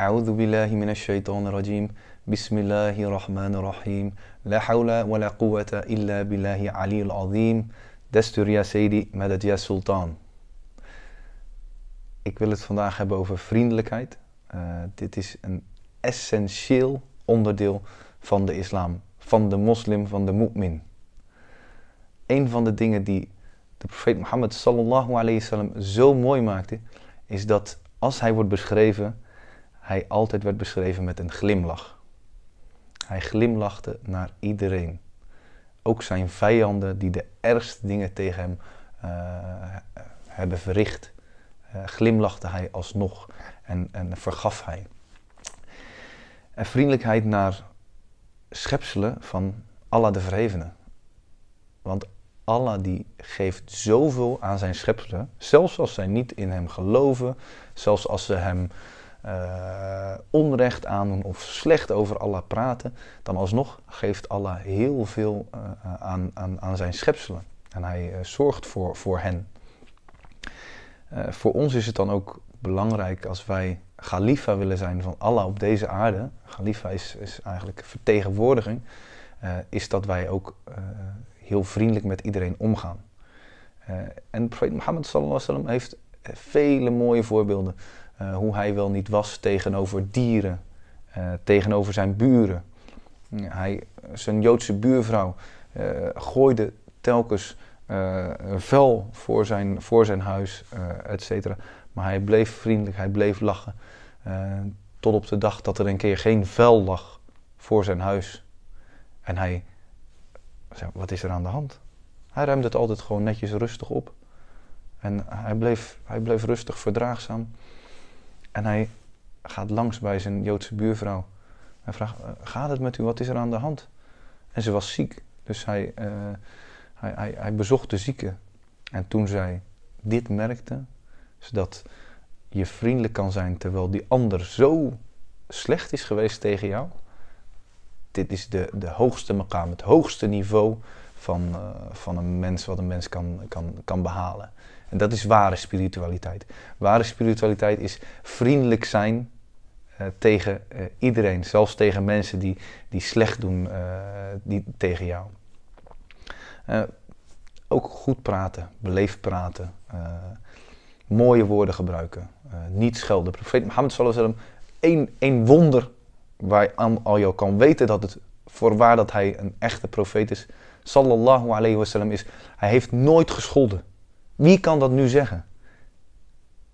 أعوذ بالله من الشيطان الرجيم بسم الله الرحمن الرحيم لا حول ولا قوة إلا بالله العلي العظيم دستور يا سيدي مدد يا سلطان Ik wil het vandaag hebben over vriendelijkheid. Uh, dit is een essentieel onderdeel van de islam, van de moslim, van de mu'min. Een van de dingen die de profeet Mohammed sallallahu alayhi wasallam zo mooi maakte, is dat als hij wordt beschreven hij altijd werd beschreven met een glimlach. Hij glimlachte naar iedereen. Ook zijn vijanden die de ergste dingen tegen hem eh, hebben verricht, eh, glimlachte hij alsnog en, en vergaf hij. En vriendelijkheid naar schepselen van Allah de Verhevene. Want Allah die geeft zoveel aan zijn schepselen, zelfs als zij niet in hem geloven, zelfs als ze hem eh, onrecht aandoen of slecht over Allah praten, dan alsnog geeft Allah heel veel eh, eh, aan, aan, aan zijn schepselen. En hij zorgt voor, voor hen. voor ons is het dan ook belangrijk als wij Khalifa willen zijn van Allah op deze aarde. Khalifa is, is eigenlijk vertegenwoordiging. is dat wij ook heel vriendelijk met iedereen omgaan. en profeet Mohammed sallallahu alaihi wasallam heeft vele mooie voorbeelden eh, hoe hij wel niet was tegenover dieren, eh, tegenover zijn buren. Hij, zijn Joodse buurvrouw eh, gooide telkens vuil voor zijn, voor zijn huis, et cetera. Maar hij bleef vriendelijk, hij bleef lachen. tot op de dag dat er een keer geen vel lag voor zijn huis. En hij zei, wat is er aan de hand? Hij ruimde het altijd gewoon netjes rustig op. En hij bleef, hij bleef rustig, verdraagzaam. En hij gaat langs bij zijn Joodse buurvrouw. Hij vraagt, eh, gaat het met u? Wat is er aan de hand? En ze was ziek. Dus eh, hij, hij, hij, bezocht de zieke. En toen zij dit merkte, zodat je vriendelijk kan zijn terwijl die ander zo slecht is geweest tegen jou. Dit is de, de hoogste maqam, het hoogste niveau van, eh, van een mens wat een mens kan, kan, kan behalen. En dat is ware spiritualiteit. Ware spiritualiteit is vriendelijk zijn eh, tegen eh, iedereen, zelfs tegen mensen die, die slecht doen eh, die, tegen jou. ook goed praten, beleefd praten, mooie woorden gebruiken, niet schelden. Profeet Mohammed sallallahu één, één wonder waar al jou kan weten dat het voorwaar dat hij een echte profeet is, sallallahu Alaihi wasallam, is hij heeft nooit gescholden. Wie kan dat nu zeggen?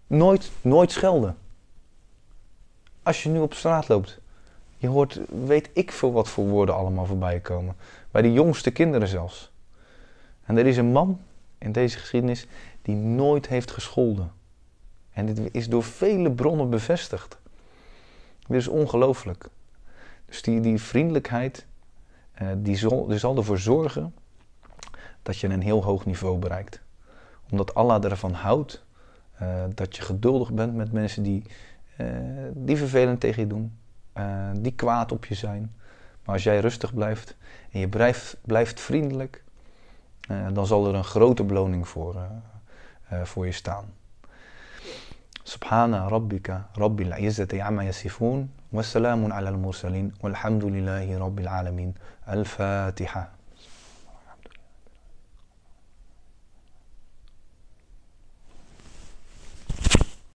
Nooit, nooit schelden. Als je nu op straat loopt, je hoort weet ik veel wat voor woorden allemaal voorbij komen. Bij de jongste kinderen zelfs. En er is een man in deze geschiedenis die nooit heeft gescholden. En dit is door vele bronnen bevestigd. Dit is ongelooflijk. Dus die, die vriendelijkheid, eh, die die zal ervoor zorgen dat je een heel hoog niveau bereikt omdat Allah ervan houdt eh, dat je geduldig bent met mensen die, uh, die vervelend tegen je doen, eh, die kwaad op je zijn. Maar als jij rustig blijft en je blijft, blijft vriendelijk, dan zal er een grote beloning voor, voor je staan. Subhana rabbika rabbil izzati amma yasifun. Wassalamun ala al-mursalin. Walhamdulillahi rabbil alamin. Al-Fatiha.